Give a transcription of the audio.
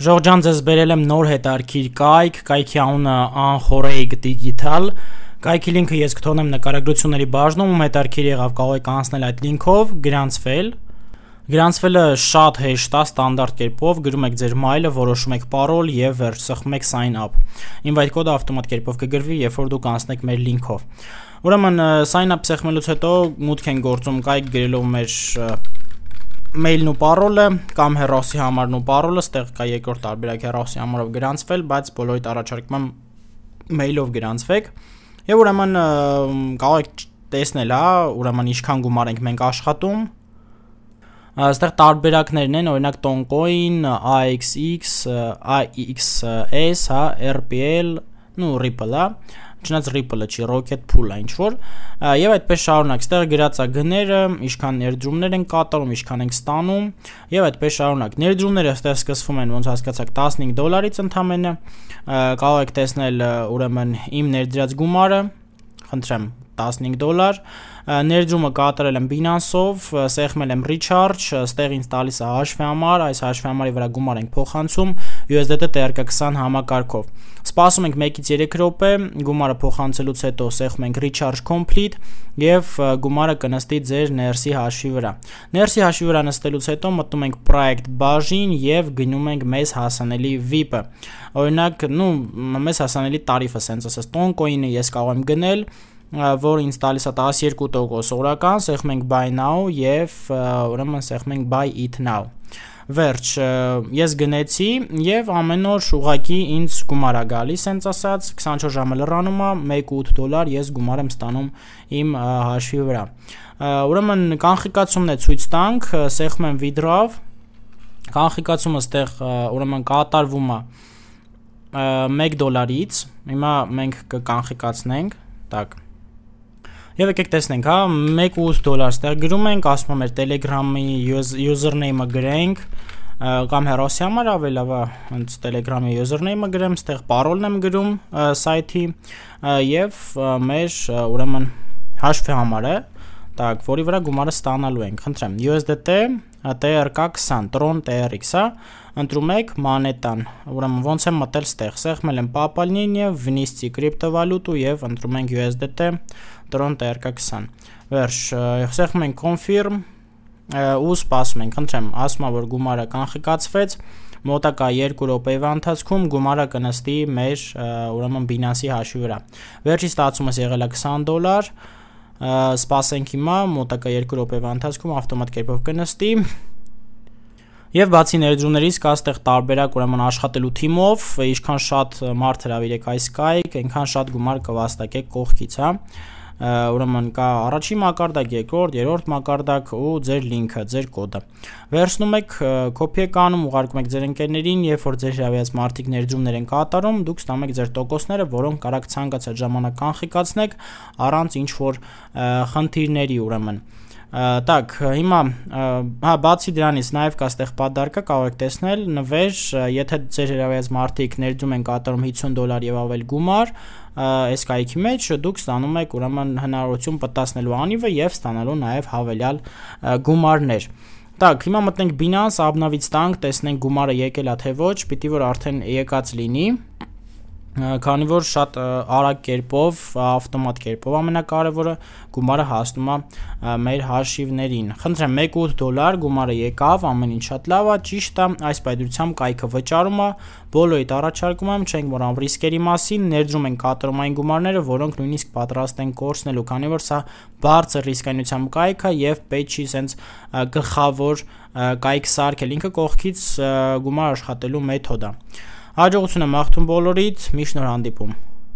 Ժողջան ձեզ բերել եմ նոր հետարքիր կայք, կայքի անունը Anhorei Digital։ Կայքի լինքը ես կթողնեմ նկարագրությունների բաժնում, ում հետարքիր եղավ կարող եք անցնել այդ լինքով, գրանցվել։ Գրանցվելը շատ հեշտ է ստանդարտ կերպով, գրում եք ձեր մայլը, որոշում եք պարոլ եւ վերջ, սխմեք sign up։ Invite կոդը ավտոմատ կերպով կգրվի, երբ որ դուք անցնեք մեր լինքով։ Ուրեմն sign up սխմելուց հետո մուտք են գործում կայք գրելով մեր mail-ն ու parole-ը կամ հեռախոսի համարն ու parole-ը, ստեղ կա երկրորդ տարբերակ հեռախոսի համարով գրանցվել, բայց բոլորիդ առաջարկում եմ mail-ով գրանցվեք։ Եվ ուրեմն կարող եք տեսնել, հա, ուրեմն ինչքան գումար ենք մենք աշխատում, Այստեղ տարբերակներն են, օրինակ Toncoin, AXX, AXS, հա, RPL, ну, Ripple-ը չնայած Ripple-ը չի Rocket Pool-ը ինչ որ եւ այդպես շարունակ ստեղ գրածա գները, ինչքան ներդրումներ են կատարում, ինչքան են ստանում եւ այդպես շարունակ։ Ներդրումները ստեղ սկսվում են ոնց հասկացաք 15 դոլարից ընդամենը։ Կարող եք տեսնել ուրեմն իմ ներդրած գումարը, խնդրեմ 15 դոլար։ Ներդրումը կատարել եմ Binance-ով, սեղմել եմ recharge, ստեղ ինձ տալիս է հաշվի համար, այս հաշվի համարի վրա գումար ենք փոխանցում USDT դե դե TRK20 համակարգով։ Սպասում ենք 1-ից 3 րոպե, գումարը փոխանցելուց հետո սեղմում ենք recharge complete եւ գումարը կնստի ձեր ներսի հաշվի վրա։ Ներսի հաշվի վրա նստելուց հետո մտնում ենք project բաժին եւ գնում ենք մեզ հասանելի VIP-ը։ Օրինակ, նու մեզ հասանելի տարիֆը, սենց ասած, տոն կոինը ես կարող եմ գնել որ ինձ տալիս է 12% օրական, սեղ մենք buy now եւ ուրեմն սեղ մենք buy it now։ Վերջ, ես գնեցի եւ ամեն օր շուղակի ինձ գումար է գալիս, հենց ասած 24 ժամը լրանում է 1.8 դոլար ես գումար եմ ստանում իմ հաշվի վրա։ Ուրեմն կանխիկացումն է ցույց տանք, սեղմ եմ withdraw, կանխիկացումը ստեղ ուրեմն կատարվում է 1 դոլարից։ Հիմա մենք կկանխիկացնենք, так Եվ եկեք տեսնենք, հա, 1.8 դոլար ստեղ գրում ենք, ասում եմ մեր Telegram-ի username-ը գրենք կամ հերոսի համար ավելի լավ է հենց Telegram-ի username-ը գրեմ, ստեղ parole-ն եմ գրում սայթի եւ մեր ուրեմն հաշվի համար է, տակ, որի վրա գումարը ստանալու ենք։ Խնդրեմ, USDT TRK 20, Tron TRX-ա, ընտրում եք մանետան, ուրեմն ոնց է մտել ստեղ, սեղմել են Papalnine, Vnisci կրիպտովալուտու եւ ընտրում ենք USDT Tron TRK 20։ Վերջ, սեղմում ենք confirm ու սպասում ենք, խնդրեմ, ասում է որ գումարը կանխիկացվեց մոտակա 2 րոպեվա ընթացքում գումարը կնստի մեր ուրեմն Binance-ի հաշվի վրա։ Վերջի ստացումս եղել է 20 դոլար, սպասենք հիմա մոտակա 2 րոպեվա ընթացքում ավտոմատ կերպով կնստի Եվ բացի ներդրումներից կա այստեղ տարբերակ ուրեմն աշխատելու թիմով, ինչքան շատ մարդ հravirեք այս կայք, այնքան շատ գումար կվաստակեք կողքից, հա ուրեմն կա առաջին մակարդակ, երկրորդ, երրորդ մակարդակ ու ձեր լինքը, ձեր կոդը։ Վերցնում եք, կոպի եք անում, ուղարկում եք ձեր ընկերներին, երբ որ ձեր հավելած մարտիկ ներդրումներ են կատարում, դուք ստանում եք ձեր տոկոսները, որոնք կարող եք ցանկացած ժամանակ կանխիկացնեք առանց ինչ որ խնդիրների ուրեմն տակ հիմա հա բացի դրանից նաև կա ստեղ պատարկը կարող եք տեսնել նվեր եթե ձեր հրավերած մարդիկ ներդում են կատարում 50 դոլար եւ ավել գումար այս կայքի մեջ դուք ստանում եք ուրեմն հնարավորություն պատասխանելու անիվը եւ ստանալու նաեւ հավելյալ գումարներ։ Так, հիմա մտնենք Binance, Abnavits տանք, տեսնենք գումարը եկել է թե ոչ, պիտի որ արդեն եկած լինի։ եկ քանի որ շատ արագ կերպով, ավտոմատ կերպով ամենակարևորը գումարը հասնում է մեր հաշիվներին։ Խնդրեմ 1.8 դոլար գումարը եկավ, ամեն ինչ շատ լավ է, ճիշտ է, այս պայդրությամբ կայքը վճարում է, բոլորիդ առաջարկում եմ չենք մոռանում ռիսկերի մասին, ներդրում են կատարումային գումարները, որոնք նույնիսկ պատրաստ են կորցնելու, քանի որ սա բարձր ռիսկանյության կայք է եւ պետք չի սենց գլխավոր կայք սարքել, ինքը կողքից գումար աշխատելու մեթոդ է։ Հաջողությունը մաղթում բոլորից, մի շնորհ հանդիպում։